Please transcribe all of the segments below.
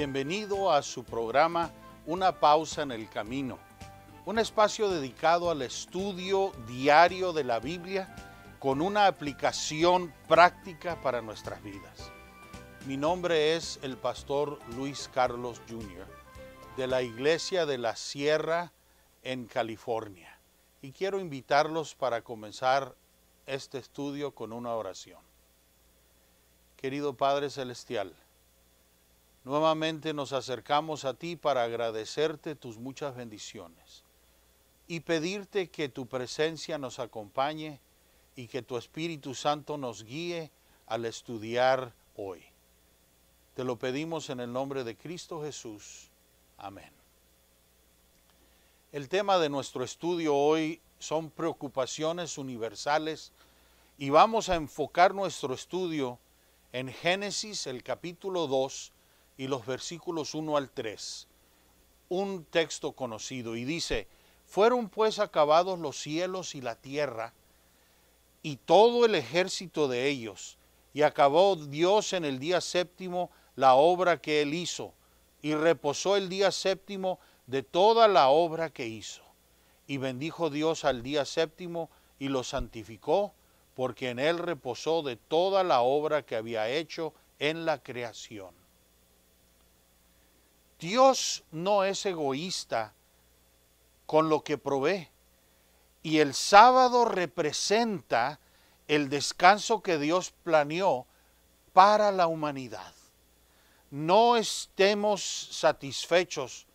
Bienvenido a su programa Una pausa en el camino, un espacio dedicado al estudio diario de la Biblia con una aplicación práctica para nuestras vidas. Mi nombre es el pastor Luis Carlos Jr. de la Iglesia de la Sierra en California y quiero invitarlos para comenzar este estudio con una oración. Querido Padre Celestial, Nuevamente nos acercamos a ti para agradecerte tus muchas bendiciones y pedirte que tu presencia nos acompañe y que tu Espíritu Santo nos guíe al estudiar hoy. Te lo pedimos en el nombre de Cristo Jesús. Amén. El tema de nuestro estudio hoy son preocupaciones universales y vamos a enfocar nuestro estudio en Génesis el capítulo 2 y los versículos 1 al 3, un texto conocido, y dice, fueron pues acabados los cielos y la tierra, y todo el ejército de ellos, y acabó Dios en el día séptimo la obra que él hizo, y reposó el día séptimo de toda la obra que hizo. Y bendijo Dios al día séptimo y lo santificó, porque en él reposó de toda la obra que había hecho en la creación. Dios no es egoísta con lo que provee. Y el sábado representa el descanso que Dios planeó para la humanidad. No estemos satisfechos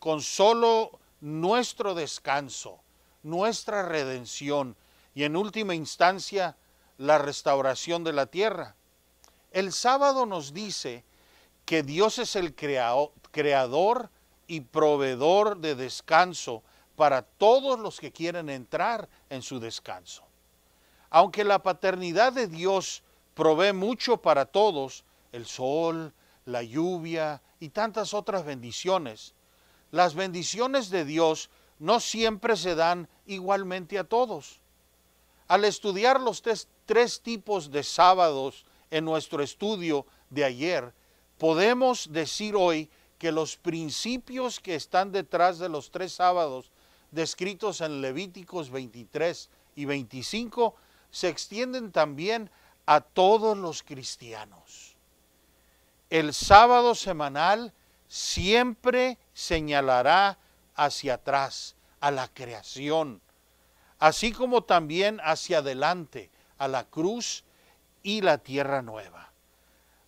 con solo nuestro descanso, nuestra redención y en última instancia la restauración de la tierra. El sábado nos dice que Dios es el creador y proveedor de descanso para todos los que quieren entrar en su descanso. Aunque la paternidad de Dios provee mucho para todos, el sol, la lluvia y tantas otras bendiciones, las bendiciones de Dios no siempre se dan igualmente a todos. Al estudiar los tres tipos de sábados en nuestro estudio de ayer, podemos decir hoy que los principios que están detrás de los tres sábados descritos en Levíticos 23 y 25 se extienden también a todos los cristianos. El sábado semanal siempre señalará hacia atrás, a la creación, así como también hacia adelante, a la cruz y la tierra nueva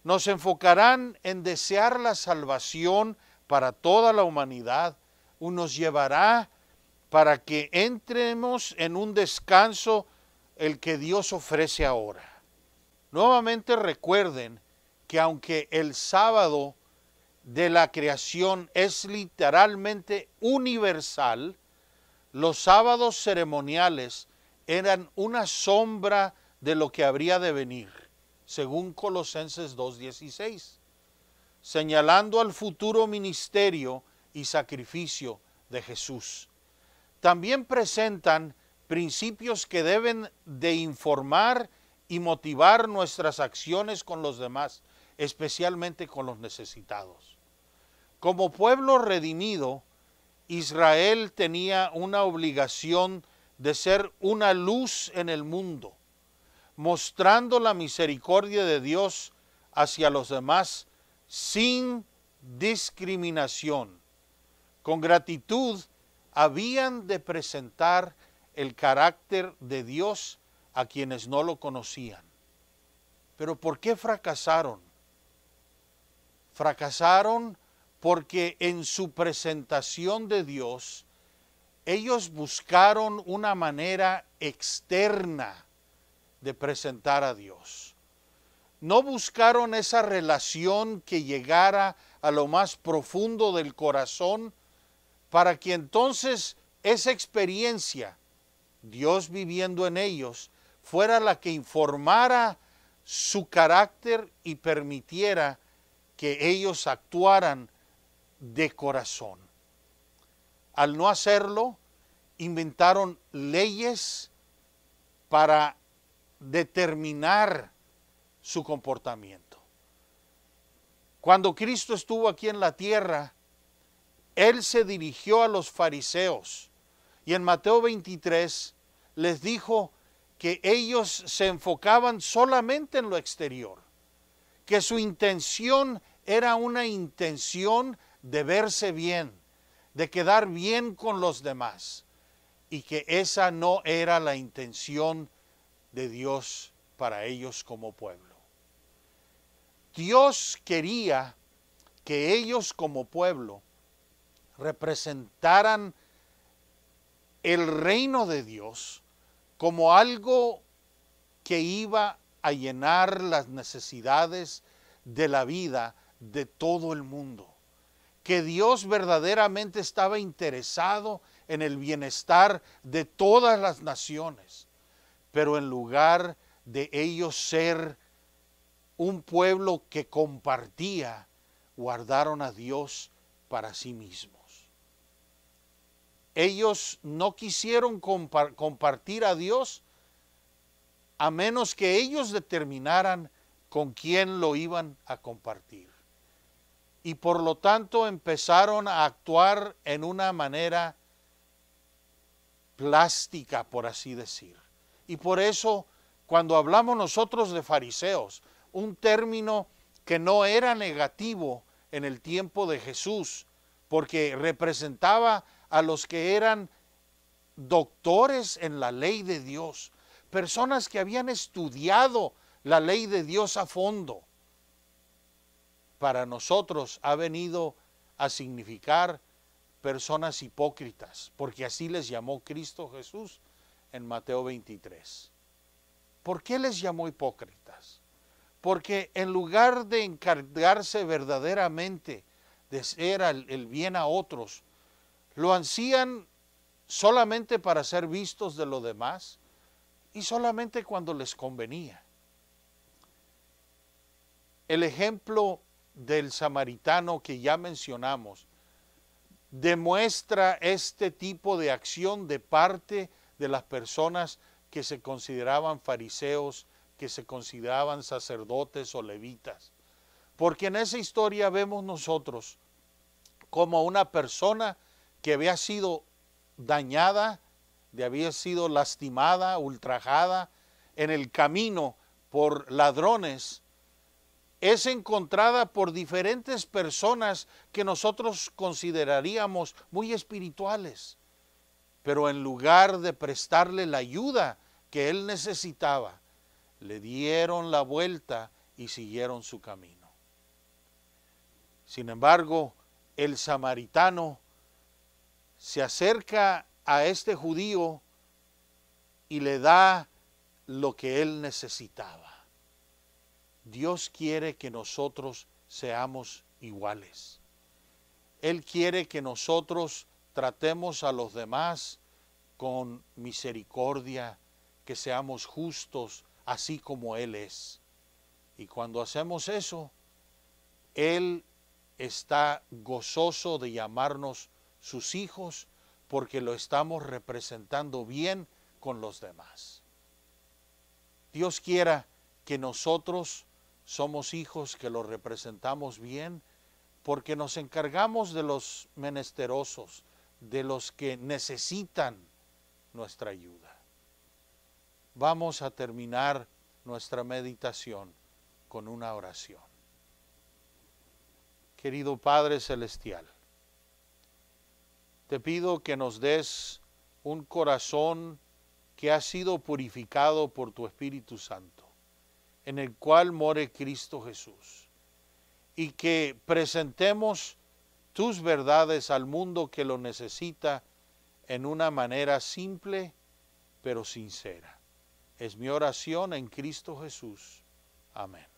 nos enfocarán en desear la salvación para toda la humanidad, o nos llevará para que entremos en un descanso el que Dios ofrece ahora. Nuevamente recuerden que aunque el sábado de la creación es literalmente universal, los sábados ceremoniales eran una sombra de lo que habría de venir según Colosenses 2.16, señalando al futuro ministerio y sacrificio de Jesús. También presentan principios que deben de informar y motivar nuestras acciones con los demás, especialmente con los necesitados. Como pueblo redimido, Israel tenía una obligación de ser una luz en el mundo mostrando la misericordia de Dios hacia los demás sin discriminación. Con gratitud habían de presentar el carácter de Dios a quienes no lo conocían. Pero ¿por qué fracasaron? Fracasaron porque en su presentación de Dios ellos buscaron una manera externa de presentar a Dios. No buscaron esa relación que llegara a lo más profundo del corazón para que entonces esa experiencia, Dios viviendo en ellos, fuera la que informara su carácter y permitiera que ellos actuaran de corazón. Al no hacerlo, inventaron leyes para determinar su comportamiento. Cuando Cristo estuvo aquí en la tierra, Él se dirigió a los fariseos y en Mateo 23 les dijo que ellos se enfocaban solamente en lo exterior, que su intención era una intención de verse bien, de quedar bien con los demás, y que esa no era la intención de Dios para ellos como pueblo. Dios quería que ellos como pueblo representaran el reino de Dios como algo que iba a llenar las necesidades de la vida de todo el mundo. Que Dios verdaderamente estaba interesado en el bienestar de todas las naciones pero en lugar de ellos ser un pueblo que compartía, guardaron a Dios para sí mismos. Ellos no quisieron compartir a Dios a menos que ellos determinaran con quién lo iban a compartir. Y por lo tanto empezaron a actuar en una manera plástica, por así decir. Y por eso cuando hablamos nosotros de fariseos, un término que no era negativo en el tiempo de Jesús, porque representaba a los que eran doctores en la ley de Dios, personas que habían estudiado la ley de Dios a fondo. Para nosotros ha venido a significar personas hipócritas, porque así les llamó Cristo Jesús en Mateo 23. ¿Por qué les llamó hipócritas? Porque en lugar de encargarse verdaderamente de ser el bien a otros, lo hacían solamente para ser vistos de los demás y solamente cuando les convenía. El ejemplo del samaritano que ya mencionamos demuestra este tipo de acción de parte de de las personas que se consideraban fariseos, que se consideraban sacerdotes o levitas. Porque en esa historia vemos nosotros como una persona que había sido dañada, de había sido lastimada, ultrajada en el camino por ladrones, es encontrada por diferentes personas que nosotros consideraríamos muy espirituales, pero en lugar de prestarle la ayuda que él necesitaba, le dieron la vuelta y siguieron su camino. Sin embargo, el samaritano se acerca a este judío y le da lo que él necesitaba. Dios quiere que nosotros seamos iguales. Él quiere que nosotros tratemos a los demás con misericordia, que seamos justos así como Él es. Y cuando hacemos eso, Él está gozoso de llamarnos sus hijos porque lo estamos representando bien con los demás. Dios quiera que nosotros somos hijos que lo representamos bien porque nos encargamos de los menesterosos, de los que necesitan nuestra ayuda. Vamos a terminar nuestra meditación con una oración. Querido Padre Celestial, te pido que nos des un corazón que ha sido purificado por tu Espíritu Santo, en el cual more Cristo Jesús, y que presentemos tus verdades al mundo que lo necesita en una manera simple pero sincera. Es mi oración en Cristo Jesús. Amén.